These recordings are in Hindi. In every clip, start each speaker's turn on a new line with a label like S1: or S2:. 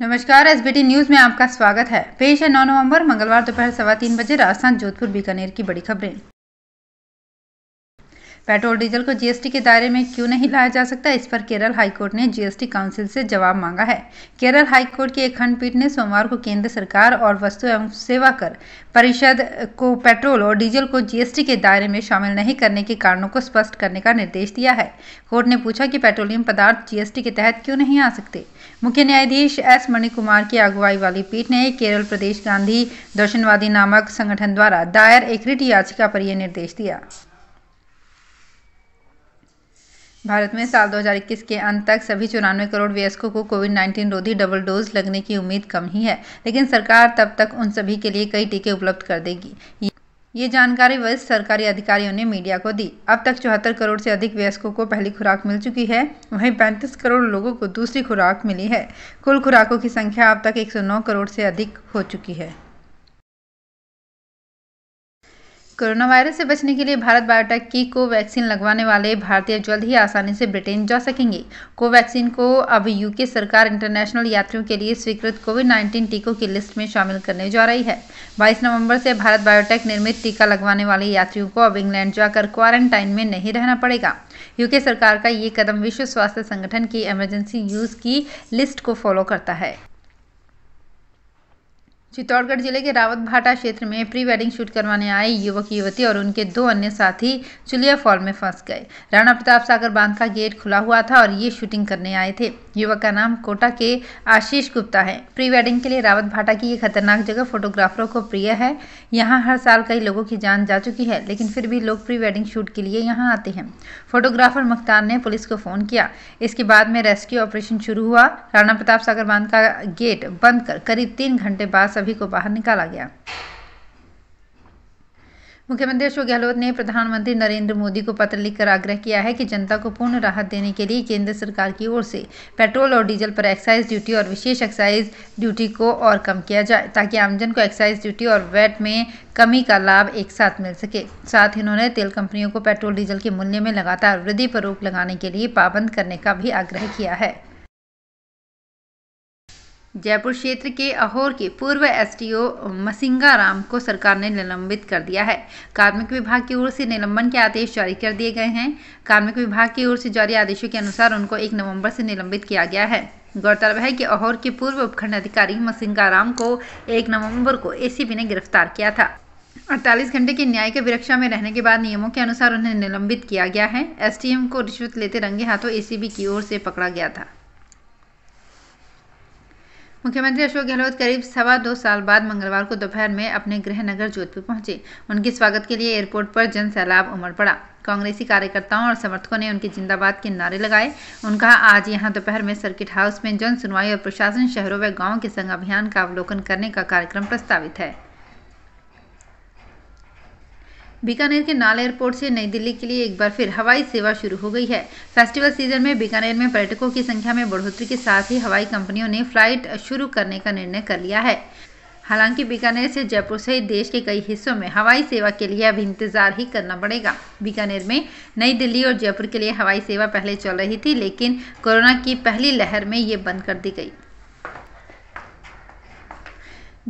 S1: नमस्कार एस बी टी न्यूज़ में आपका स्वागत है पेश है 9 नवंबर मंगलवार दोपहर सवा तीन बजे राजस्थान जोधपुर बीकानेर की बड़ी खबरें पेट्रोल डीजल को जीएसटी के दायरे में क्यों नहीं लाया जा सकता इस पर केरल हाईकोर्ट ने जीएसटी काउंसिल से जवाब मांगा है केरल हाईकोर्ट की एक खंडपीठ ने सोमवार को केंद्र सरकार और वस्तु एवं सेवा कर परिषद को पेट्रोल और डीजल को जीएसटी के दायरे में शामिल नहीं करने के कारणों को स्पष्ट करने का निर्देश दिया है कोर्ट ने पूछा कि पेट्रोलियम पदार्थ जीएसटी के तहत क्यों नहीं आ सकते मुख्य न्यायाधीश एस मणिकुमार की अगुवाई वाली पीठ ने केरल प्रदेश गांधी दर्शनवादी नामक संगठन द्वारा दायर एक रिट याचिका पर यह निर्देश दिया भारत में साल 2021 के अंत तक सभी चौरानवे करोड़ वयस्कों को कोविड 19 रोधी डबल डोज लगने की उम्मीद कम ही है लेकिन सरकार तब तक उन सभी के लिए कई टीके उपलब्ध कर देगी ये जानकारी वरिष्ठ सरकारी अधिकारियों ने मीडिया को दी अब तक चौहत्तर करोड़ से अधिक वयस्कों को पहली खुराक मिल चुकी है वहीं पैंतीस करोड़ लोगों को दूसरी खुराक मिली है कुल खुराकों की संख्या अब तक 109 करोड़ से अधिक हो चुकी है कोरोना वायरस से बचने के लिए भारत बायोटेक की कोवैक्सीन लगवाने वाले भारतीय जल्द ही आसानी से ब्रिटेन जा सकेंगे कोवैक्सीन को अब यूके सरकार इंटरनेशनल यात्रियों के लिए स्वीकृत कोविड 19 टीकों की लिस्ट में शामिल करने जा रही है 22 नवंबर से भारत बायोटेक निर्मित टीका लगवाने वाले यात्रियों को अब इंग्लैंड जाकर क्वारंटाइन में नहीं रहना पड़ेगा यूके सरकार का ये कदम विश्व स्वास्थ्य संगठन की इमरजेंसी यूज की लिस्ट को फॉलो करता है चित्तौड़गढ़ जिले के रावत भाटा क्षेत्र में प्री वेडिंग शूट करवाने आए युवक युवती और उनके दो अन्य साथी चुलिया फॉल में फंस गए राणा प्रताप सागर बांध का गेट खुला हुआ था और ये शूटिंग करने आए थे युवक का नाम कोटा के आशीष गुप्ता है प्री वेडिंग के लिए रावत भाटा की ये खतरनाक जगह फोटोग्राफरों को प्रिय है यहाँ हर साल कई लोगों की जान जा चुकी है लेकिन फिर भी लोग प्री वेडिंग शूट के लिए यहाँ आते हैं फोटोग्राफर मुख्तार ने पुलिस को फ़ोन किया इसके बाद में रेस्क्यू ऑपरेशन शुरू हुआ राणा प्रताप सागर बांध का गेट बंद कर करीब तीन घंटे बाद सभी को बाहर निकाला गया मुख्यमंत्री अशोक गहलोत ने प्रधानमंत्री नरेंद्र मोदी को पत्र लिखकर आग्रह किया है कि जनता को पूर्ण राहत देने के लिए केंद्र सरकार की ओर से पेट्रोल और डीजल पर एक्साइज ड्यूटी और विशेष एक्साइज ड्यूटी को और कम किया जाए ताकि आमजन को एक्साइज ड्यूटी और वैट में कमी का लाभ एक साथ मिल सके साथ ही उन्होंने तेल कंपनियों को पेट्रोल डीजल के मूल्य में लगातार वृद्धि पर रोक लगाने के लिए पाबंद करने का भी आग्रह किया है जयपुर क्षेत्र के अहोर के पूर्व टी मसिंगा राम को सरकार ने निलंबित कर दिया है कार्मिक विभाग की ओर से निलंबन के आदेश जारी कर दिए गए हैं कार्मिक विभाग की ओर से जारी आदेशों के अनुसार उनको एक नवंबर से निलंबित किया गया है गौरतलब है कि अहोर के पूर्व उपखंड अधिकारी मसिंगा राम को एक नवम्बर को ए ने गिरफ्तार किया था अड़तालीस घंटे के न्याय के विरक्षा में रहने के बाद नियमों के अनुसार उन्हें निलंबित किया गया है एसटीएम को रिश्वत लेते रंगे हाथों एसीबी की ओर से पकड़ा गया था मुख्यमंत्री अशोक गहलोत करीब सवा दो साल बाद मंगलवार को दोपहर में अपने गृह नगर जोधपुर पहुंचे उनके स्वागत के लिए एयरपोर्ट पर जन सैलाब उमड़ पड़ा कांग्रेसी कार्यकर्ताओं और समर्थकों ने उनके जिंदाबाद के नारे लगाए उनका आज यहां दोपहर में सर्किट हाउस में जन सुनवाई और प्रशासन शहरों व गाँव के संग अभियान का अवलोकन करने का कार्यक्रम प्रस्तावित है बीकानेर के नाल एयरपोर्ट से नई दिल्ली के लिए एक बार फिर हवाई सेवा शुरू हो गई है फेस्टिवल सीजन में बीकानेर में पर्यटकों की संख्या में बढ़ोतरी के साथ ही हवाई कंपनियों ने फ्लाइट शुरू करने का निर्णय कर लिया है हालांकि बीकानेर से जयपुर सहित देश के कई हिस्सों में हवाई सेवा के लिए अभी इंतजार ही करना पड़ेगा बीकानेर में नई दिल्ली और जयपुर के लिए हवाई सेवा पहले चल रही थी लेकिन कोरोना की पहली लहर में ये बंद कर दी गई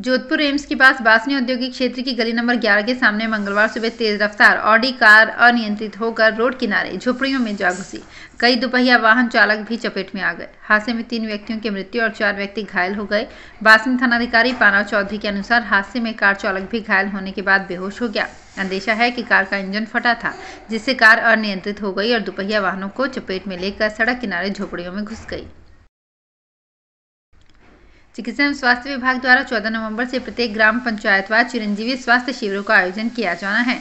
S1: जोधपुर एम्स के पास बासनी औद्योगिक क्षेत्र की गली नंबर 11 के सामने मंगलवार सुबह तेज रफ्तार ऑडी कार अनियंत्रित होकर रोड किनारे झोपड़ियों में जा घुसी कई दुपहिया वाहन चालक भी चपेट में आ गए हादसे में तीन व्यक्तियों की मृत्यु और चार व्यक्ति घायल हो गए बासनी थानाधिकारी पानव चौधरी के अनुसार हादसे में कार चालक भी घायल होने के बाद बेहोश हो गया अंदेशा है कि कार का इंजन फटा था जिससे कार अनियंत्रित हो गई और दुपहिया वाहनों को चपेट में लेकर सड़क किनारे झोपड़ियों में घुस गई चिकित्सा एवं स्वास्थ्य विभाग द्वारा 14 नवंबर से प्रत्येक ग्राम व चिरंजीवी स्वास्थ्य शिविरों का आयोजन किया जाना है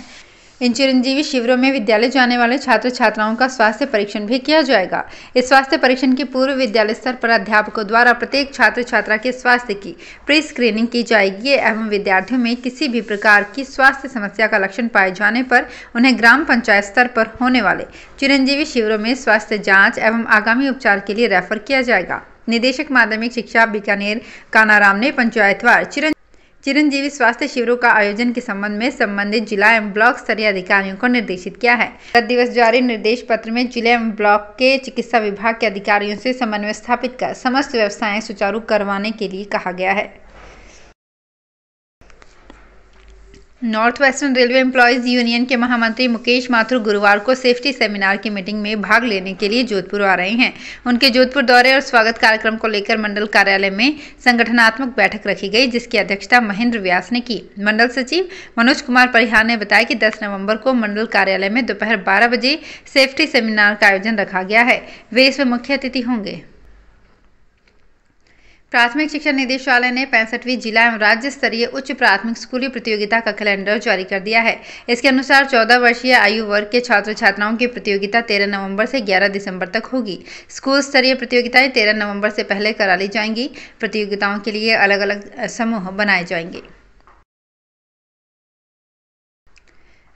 S1: इन चिरंजीवी शिविरों में विद्यालय जाने वाले छात्र छात्राओं का स्वास्थ्य परीक्षण भी किया जाएगा इस स्वास्थ्य परीक्षण के पूर्व विद्यालय स्तर पर अध्यापकों द्वारा प्रत्येक छात्र छात्रा के स्वास्थ्य की प्री स्क्रीनिंग की जाएगी एवं विद्यार्थियों में किसी भी प्रकार की स्वास्थ्य समस्या का लक्षण पाए जाने पर उन्हें ग्राम पंचायत स्तर पर होने वाले चिरंजीवी शिविरों में स्वास्थ्य जाँच एवं आगामी उपचार के लिए रेफर किया जाएगा निदेशक माध्यमिक शिक्षा बीकानेर कानाराम ने पंचायतवार चिरंजीवी चिरंजीवी स्वास्थ्य शिविरों का आयोजन के संबंध में संबंधित जिला एवं ब्लॉक स्तरीय अधिकारियों को निर्देशित किया है गत दिवस जारी निर्देश पत्र में जिले एवं ब्लॉक के चिकित्सा विभाग के अधिकारियों से समन्वय स्थापित कर समस्त व्यवस्थाएं सुचारू करवाने के लिए कहा गया है north western railway employees union के महामंत्री मुकेश माथुर गुरुवार को सेफ्टी सेमिनार की मीटिंग में भाग लेने के लिए जोधपुर आ रहे हैं उनके जोधपुर दौरे और स्वागत कार्यक्रम को लेकर मंडल कार्यालय में संगठनात्मक बैठक रखी गई जिसकी अध्यक्षता महेंद्र व्यास ने की मंडल सचिव मनोज कुमार परिहार ने बताया कि दस नवम्बर को मंडल कार्यालय में दोपहर बारह बजे सेफ्टी सेमिनार का आयोजन रखा गया है वे इसमें मुख्य अतिथि होंगे प्राथमिक शिक्षा निदेशालय ने पैंसठवीं जिला एवं राज्य स्तरीय उच्च प्राथमिक स्कूली प्रतियोगिता का कैलेंडर जारी कर दिया है इसके अनुसार 14 वर्षीय आयु वर्ग के छात्र छात्राओं की प्रतियोगिता 13 नवंबर से 11 दिसंबर तक होगी स्कूल स्तरीय प्रतियोगिताएं 13 नवंबर से पहले करा ली जाएंगी प्रतियोगिताओं के लिए अलग अलग समूह बनाए जाएंगे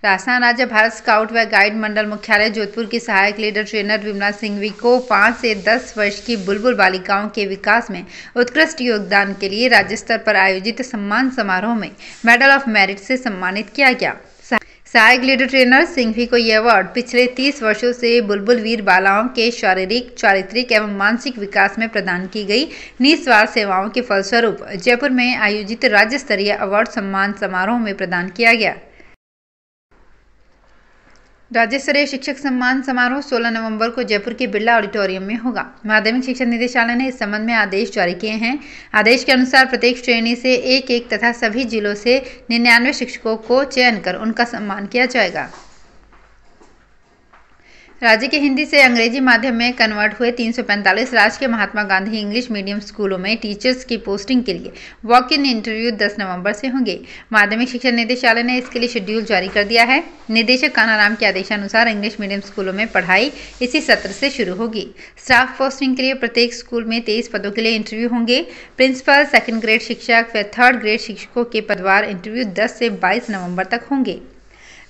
S1: राजस्थान राज्य भारत स्काउट व गाइड मंडल मुख्यालय जोधपुर की सहायक लीडर ट्रेनर विमला सिंघवी को पाँच से दस वर्ष की बुलबुल बालिकाओं के विकास में उत्कृष्ट योगदान के लिए राज्य स्तर पर आयोजित सम्मान समारोह में मेडल ऑफ मेरिट से सम्मानित किया गया सहायक लीडर ट्रेनर सिंघवी को यह अवार्ड पिछले तीस वर्षों से बुलबुल वीर बालाओं के शारीरिक चारित्रिक एवं मानसिक विकास में प्रदान की गई निस्वार्थ सेवाओं के फलस्वरूप जयपुर में आयोजित राज्य स्तरीय अवार्ड सम्मान समारोह में प्रदान किया गया राज्य स्तरीय शिक्षक सम्मान समारोह 16 नवंबर को जयपुर के बिरला ऑडिटोरियम में होगा माध्यमिक शिक्षा निदेशालय ने इस संबंध में आदेश जारी किए हैं आदेश के अनुसार प्रत्येक श्रेणी से एक एक तथा सभी जिलों से निन्यानवे शिक्षकों को चयन कर उनका सम्मान किया जाएगा राज्य के हिंदी से अंग्रेजी माध्यम में कन्वर्ट हुए 345 राज्य के महात्मा गांधी इंग्लिश मीडियम स्कूलों में टीचर्स की पोस्टिंग के लिए वॉक इन इंटरव्यू 10 नवंबर से होंगे माध्यमिक शिक्षा निदेशालय ने इसके लिए शेड्यूल जारी कर दिया है निदेशक कानाराम के आदेशानुसार इंग्लिश मीडियम स्कूलों में पढ़ाई इसी सत्र से शुरू होगी स्टाफ पोस्टिंग के लिए प्रत्येक स्कूल में तेईस पदों के लिए इंटरव्यू होंगे प्रिंसिपल सेकेंड ग्रेड शिक्षक व थर्ड ग्रेड शिक्षकों के पदवार इंटरव्यू दस से बाईस नवम्बर तक होंगे